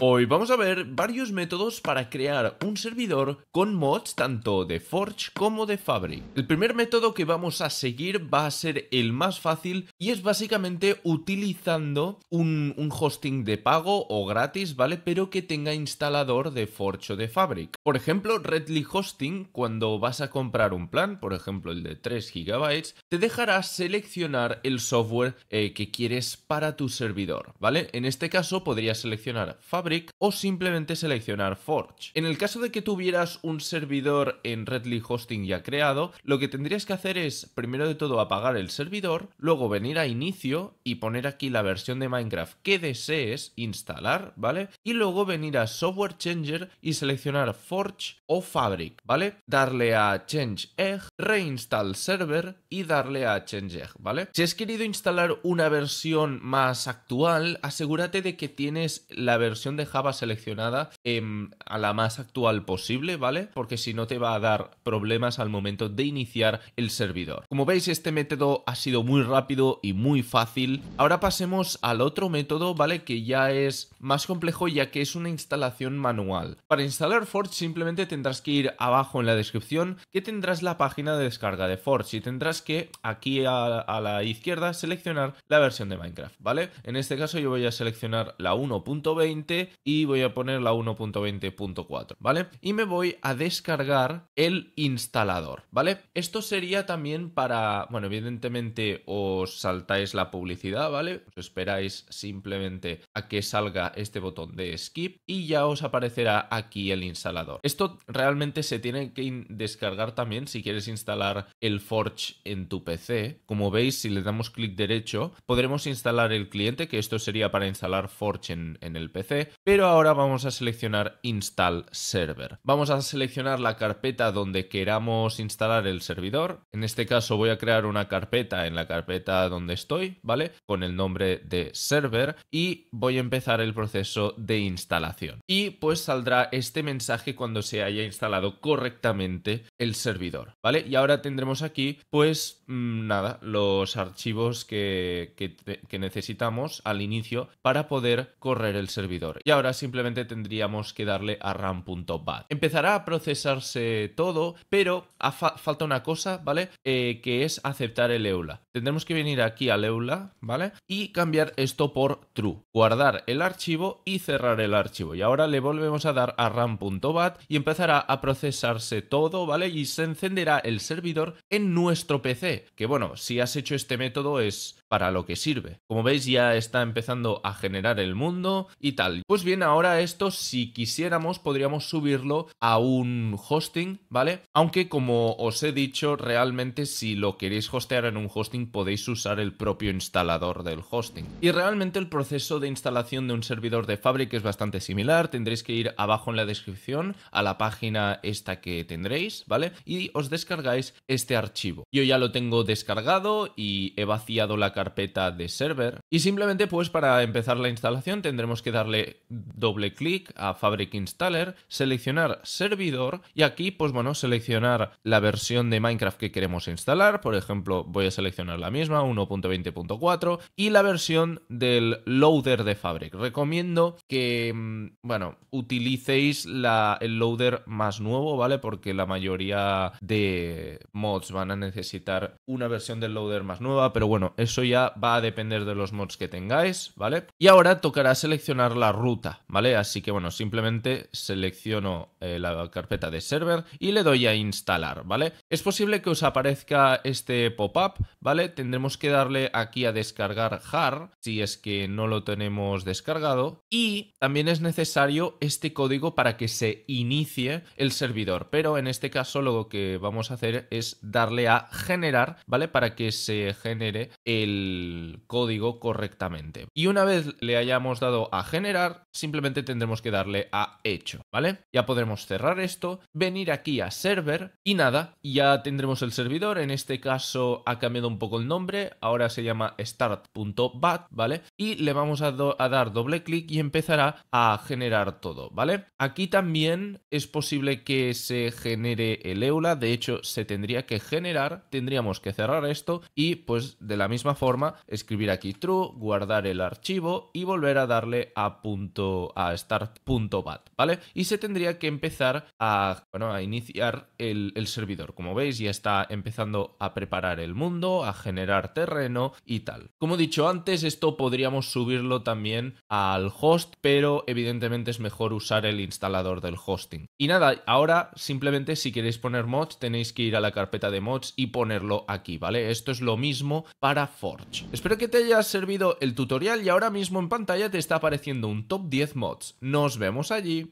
Hoy vamos a ver varios métodos para crear un servidor con mods tanto de Forge como de Fabric. El primer método que vamos a seguir va a ser el más fácil y es básicamente utilizando un, hosting de pago o gratis, ¿vale? Pero que tenga instalador de Forge o de Fabric. Por ejemplo, Redly Hosting, cuando vas a comprar un plan, por ejemplo el de 3 GB, te dejará seleccionar el software eh, que quieres para tu servidor, ¿vale? En este caso podría seleccionar Fabric o simplemente seleccionar Forge. En el caso de que tuvieras un servidor en Redly Hosting ya creado, lo que tendrías que hacer es primero de todo apagar el servidor, luego venir a inicio y poner aquí la versión de Minecraft que desees instalar, ¿vale? Y luego venir a Software Changer y seleccionar Forge o Fabric, ¿vale? Darle a Change Egg, Reinstall Server y darle a Change Egg, ¿vale? Si has querido instalar una versión más actual, asegúrate de que tienes la versión de Java seleccionada em, a la más actual posible, ¿vale? Porque si no te va a dar problemas al momento de iniciar el servidor. Como veis, este método ha sido muy rápido y muy fácil. Ahora pasemos al otro método, ¿vale? Que ya es más complejo ya que es una instalación manual. Para instalar Forge simplemente tendrás que ir abajo en la descripción que tendrás la página de descarga de Forge y tendrás que aquí a la izquierda seleccionar la versión de Minecraft, ¿vale? En este caso yo voy a seleccionar la 1.20 y voy a poner la 1.20.4, ¿vale? Y me voy a descargar el instalador, ¿vale? Esto sería también para, bueno, evidentemente os saltáis la publicidad, ¿vale? Os esperáis simplemente a que salga este botón de skip y ya os aparecerá aquí el instalador. Esto realmente se tiene que descargar también si quieres instalar el Forge en tu PC. Como veis, si le damos clic derecho, podremos instalar el cliente, que esto sería para instalar Forge en, el PC, pero ahora vamos a seleccionar Install Server. Vamos a seleccionar la carpeta donde queramos instalar el servidor. En este caso voy a crear una carpeta en la carpeta donde estoy, ¿vale? Con el nombre de server y voy a empezar el proceso de instalación. Y pues saldrá este mensaje cuando se haya instalado correctamente el servidor, ¿vale? Y ahora tendremos aquí, pues mm, nada, los archivos que, que necesitamos al inicio para poder correr el servidor y ahora simplemente tendríamos que darle a RAM.bat. Empezará a procesarse todo, pero falta una cosa, ¿vale? Eh, que es aceptar el EULA. Tendremos que venir aquí al EULA, ¿vale? Y cambiar esto por true, guardar el archivo y cerrar el archivo. Y ahora le volvemos a dar a RAM.bat y empezará a procesarse todo, ¿vale? Y se encenderá el servidor en nuestro PC, que bueno, si has hecho este método es para lo que sirve. Como veis ya está empezando a generar el mundo y tal. Pues bien, ahora esto, si quisiéramos, podríamos subirlo a un hosting, ¿vale? Aunque como os he dicho, realmente si lo queréis hostear en un hosting, podéis usar el propio instalador del hosting. Y realmente el proceso de instalación de un servidor de Fabric es bastante similar. Tendréis que ir abajo en la descripción a la página esta que tendréis, ¿vale? Y os descargáis este archivo. Yo ya lo tengo descargado y he vaciado la carpeta de server. Y simplemente, pues, para empezar la instalación tendremos que darle doble clic a Fabric Installer, seleccionar servidor y aquí pues bueno, seleccionar la versión de Minecraft que queremos instalar, por ejemplo voy a seleccionar la misma, 1.20.4 y la versión del loader de Fabric. Recomiendo que, mm, bueno, utilicéis el loader más nuevo, ¿vale? Porque la mayoría de mods van a necesitar una versión del loader más nueva, pero bueno, eso ya va a depender de los mods que tengáis, ¿vale? Y ahora tocará seleccionar la ruta ¿vale? Así que bueno, simplemente selecciono eh, la carpeta de server y le doy a instalar, ¿vale? Es posible que os aparezca este pop-up, ¿vale? Tendremos que darle aquí a descargar jar si es que no lo tenemos descargado y también es necesario este código para que se inicie el servidor, pero en este caso lo que vamos a hacer es darle a generar, ¿vale? Para que se genere el código correctamente. Y una vez le hayamos dado a generar, simplemente tendremos que darle a hecho, ¿vale? Ya podremos cerrar esto, venir aquí a server y nada, ya tendremos el servidor, en este caso ha cambiado un poco el nombre, ahora se llama start.bat, ¿vale? Y le vamos a, dar doble clic y empezará a generar todo, ¿vale? Aquí también es posible que se genere el EULA, de hecho se tendría que generar, tendríamos que cerrar esto y pues de la misma forma escribir aquí true, guardar el archivo y volver a darle a a start.bat, ¿vale? Y se tendría que empezar a, bueno, a iniciar el, el servidor. Como veis, ya está empezando a preparar el mundo, a generar terreno y tal. Como he dicho antes, esto podríamos subirlo también al host, pero evidentemente es mejor usar el instalador del hosting. Y nada, ahora simplemente si queréis poner mods, tenéis que ir a la carpeta de mods y ponerlo aquí, ¿vale? Esto es lo mismo para Forge. Espero que te haya servido el tutorial y ahora mismo en pantalla te está apareciendo un top 10 mods. Nos vemos allí.